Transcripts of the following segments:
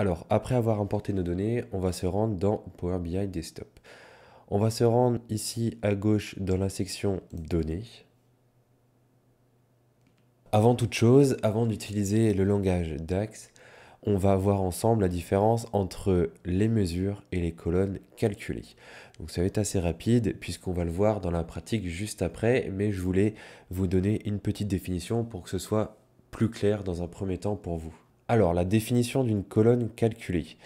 Alors, après avoir importé nos données, on va se rendre dans Power BI Desktop. On va se rendre ici à gauche dans la section Données. Avant toute chose, avant d'utiliser le langage DAX, on va voir ensemble la différence entre les mesures et les colonnes calculées. Donc ça va être assez rapide puisqu'on va le voir dans la pratique juste après, mais je voulais vous donner une petite définition pour que ce soit plus clair dans un premier temps pour vous. Alors, la définition d'une colonne calculée.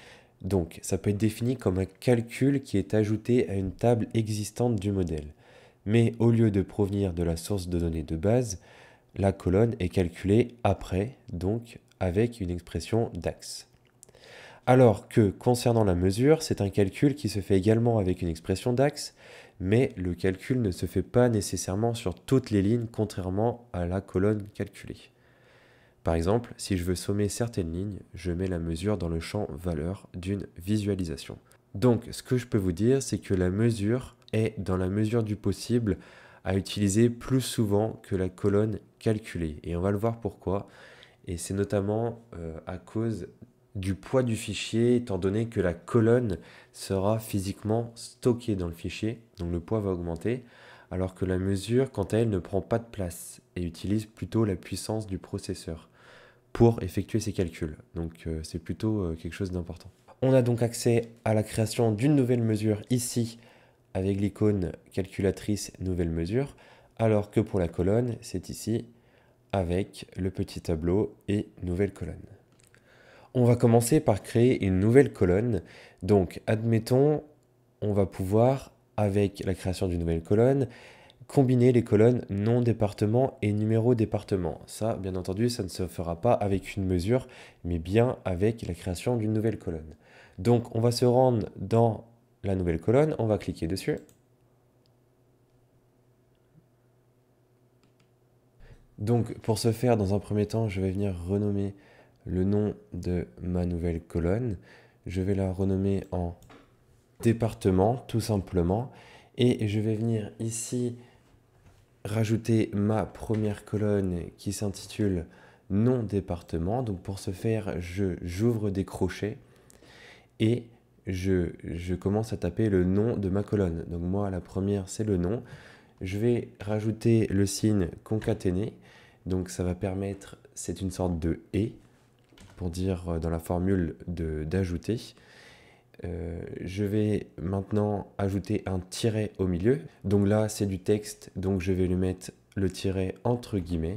Donc, ça peut être défini comme un calcul qui est ajouté à une table existante du modèle. Mais au lieu de provenir de la source de données de base, la colonne est calculée après, donc avec une expression d'axe. Alors que concernant la mesure, c'est un calcul qui se fait également avec une expression d'axe, mais le calcul ne se fait pas nécessairement sur toutes les lignes contrairement à la colonne calculée. Par exemple, si je veux sommer certaines lignes, je mets la mesure dans le champ valeur d'une visualisation. Donc, ce que je peux vous dire, c'est que la mesure est, dans la mesure du possible, à utiliser plus souvent que la colonne calculée. Et on va le voir pourquoi. Et c'est notamment euh, à cause du poids du fichier, étant donné que la colonne sera physiquement stockée dans le fichier, donc le poids va augmenter, alors que la mesure, quant à elle, ne prend pas de place et utilise plutôt la puissance du processeur pour effectuer ces calculs. Donc euh, c'est plutôt euh, quelque chose d'important. On a donc accès à la création d'une nouvelle mesure ici avec l'icône calculatrice nouvelle mesure, alors que pour la colonne, c'est ici avec le petit tableau et nouvelle colonne. On va commencer par créer une nouvelle colonne. Donc admettons, on va pouvoir, avec la création d'une nouvelle colonne, combiner les colonnes nom département et numéro département. Ça, bien entendu, ça ne se fera pas avec une mesure, mais bien avec la création d'une nouvelle colonne. Donc, on va se rendre dans la nouvelle colonne, on va cliquer dessus. Donc, pour ce faire, dans un premier temps, je vais venir renommer le nom de ma nouvelle colonne. Je vais la renommer en département, tout simplement. Et je vais venir ici rajouter ma première colonne qui s'intitule nom département. Donc pour ce faire, j'ouvre des crochets et je, je, commence à taper le nom de ma colonne. Donc moi, la première, c'est le nom. Je vais rajouter le signe concaténé. Donc ça va permettre, c'est une sorte de et pour dire euh, dans la formule d'ajouter. Euh, je vais maintenant ajouter un tiret au milieu. Donc là, c'est du texte, donc je vais lui mettre le tiret entre guillemets.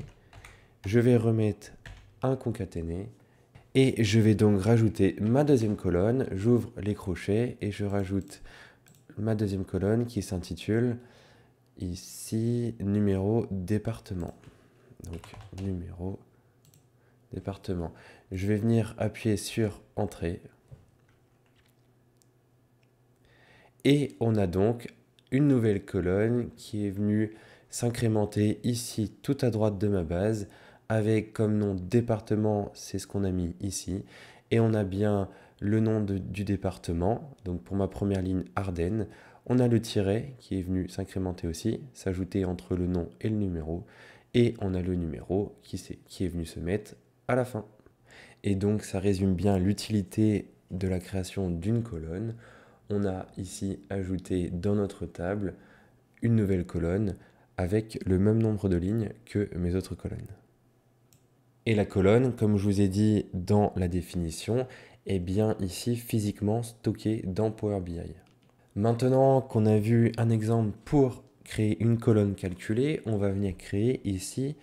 Je vais remettre un concaténé. Et je vais donc rajouter ma deuxième colonne. J'ouvre les crochets et je rajoute ma deuxième colonne qui s'intitule ici numéro département. Donc numéro département. Je vais venir appuyer sur entrée Et on a donc une nouvelle colonne qui est venue s'incrémenter ici tout à droite de ma base avec comme nom département, c'est ce qu'on a mis ici. Et on a bien le nom du département, donc pour ma première ligne Ardennes. On a le tiret qui est venu s'incrémenter aussi, s'ajouter entre le nom et le numéro. Et on a le numéro qui est venu se mettre à la fin. Et donc ça résume bien l'utilité de la création d'une colonne on a ici ajouté dans notre table une nouvelle colonne avec le même nombre de lignes que mes autres colonnes. Et la colonne, comme je vous ai dit dans la définition, est bien ici physiquement stockée dans Power BI. Maintenant qu'on a vu un exemple pour créer une colonne calculée, on va venir créer ici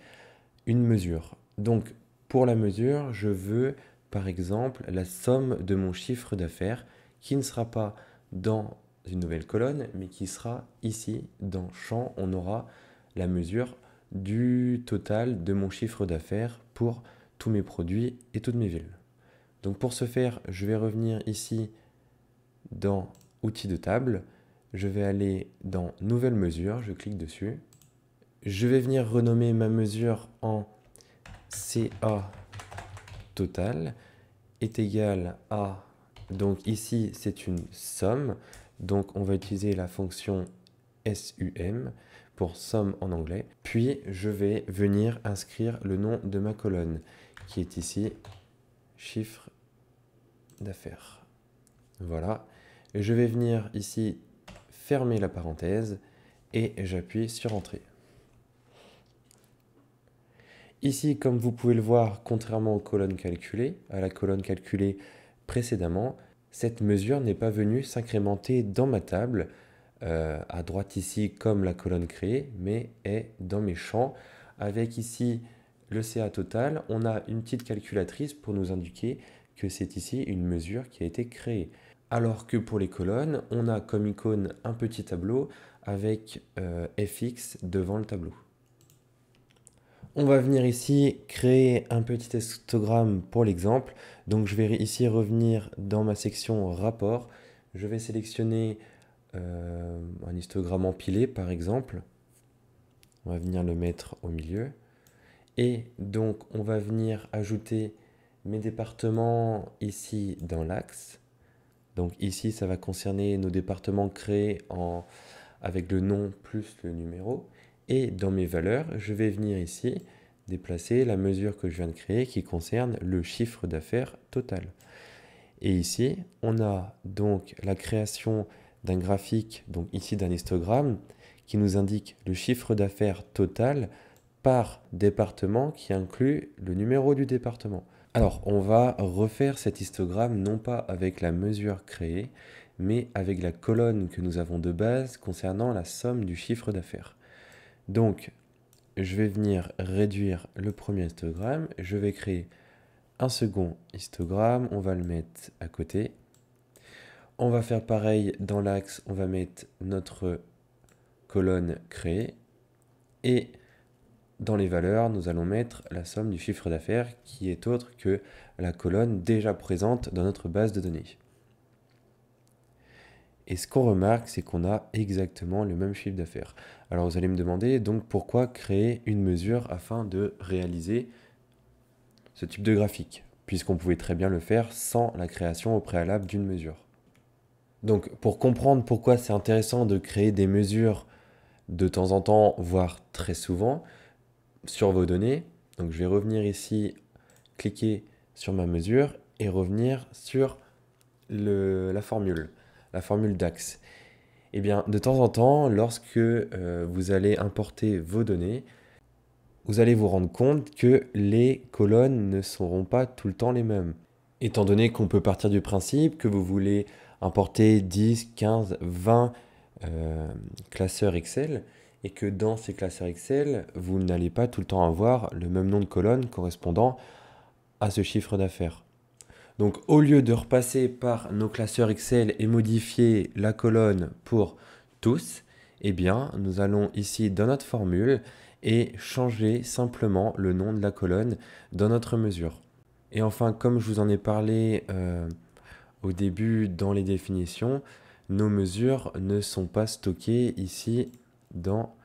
une mesure. Donc pour la mesure, je veux par exemple la somme de mon chiffre d'affaires qui ne sera pas dans une nouvelle colonne, mais qui sera ici, dans champ, on aura la mesure du total de mon chiffre d'affaires pour tous mes produits et toutes mes villes. Donc pour ce faire, je vais revenir ici dans outils de table, je vais aller dans nouvelle mesure, je clique dessus. Je vais venir renommer ma mesure en CA total est égal à donc ici, c'est une somme. Donc on va utiliser la fonction SUM pour somme en anglais. Puis je vais venir inscrire le nom de ma colonne qui est ici chiffre d'affaires. Voilà. Je vais venir ici fermer la parenthèse et j'appuie sur entrée. Ici, comme vous pouvez le voir, contrairement aux colonnes calculées, à la colonne calculée, précédemment, cette mesure n'est pas venue s'incrémenter dans ma table, euh, à droite ici comme la colonne créée, mais est dans mes champs. Avec ici le CA total, on a une petite calculatrice pour nous indiquer que c'est ici une mesure qui a été créée. Alors que pour les colonnes, on a comme icône un petit tableau avec euh, FX devant le tableau. On va venir ici créer un petit histogramme pour l'exemple. Donc je vais ici revenir dans ma section rapport. Je vais sélectionner euh, un histogramme empilé par exemple. On va venir le mettre au milieu. Et donc on va venir ajouter mes départements ici dans l'axe. Donc ici ça va concerner nos départements créés en, avec le nom plus le numéro. Et dans mes valeurs, je vais venir ici déplacer la mesure que je viens de créer qui concerne le chiffre d'affaires total. Et ici, on a donc la création d'un graphique, donc ici d'un histogramme, qui nous indique le chiffre d'affaires total par département qui inclut le numéro du département. Alors, on va refaire cet histogramme non pas avec la mesure créée, mais avec la colonne que nous avons de base concernant la somme du chiffre d'affaires. Donc, je vais venir réduire le premier histogramme. Je vais créer un second histogramme. On va le mettre à côté. On va faire pareil dans l'axe. On va mettre notre colonne créée. Et dans les valeurs, nous allons mettre la somme du chiffre d'affaires qui est autre que la colonne déjà présente dans notre base de données. Et ce qu'on remarque, c'est qu'on a exactement le même chiffre d'affaires. Alors vous allez me demander, donc pourquoi créer une mesure afin de réaliser ce type de graphique Puisqu'on pouvait très bien le faire sans la création au préalable d'une mesure. Donc pour comprendre pourquoi c'est intéressant de créer des mesures de temps en temps, voire très souvent, sur vos données, donc je vais revenir ici, cliquer sur ma mesure et revenir sur la formule la formule DAX Eh bien, de temps en temps, lorsque euh, vous allez importer vos données, vous allez vous rendre compte que les colonnes ne seront pas tout le temps les mêmes. Étant donné qu'on peut partir du principe que vous voulez importer 10, 15, 20 classeurs Excel, et que dans ces classeurs Excel, vous n'allez pas tout le temps avoir le même nom de colonne correspondant à ce chiffre d'affaires. Donc au lieu de repasser par nos classeurs Excel et modifier la colonne pour tous, eh bien nous allons ici dans notre formule et changer simplement le nom de la colonne dans notre mesure. Et enfin, comme je vous en ai parlé euh, au début dans les définitions, nos mesures ne sont pas stockées ici dans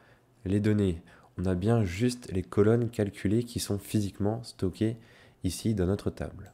les données. On a bien juste les colonnes calculées qui sont physiquement stockées ici dans notre table.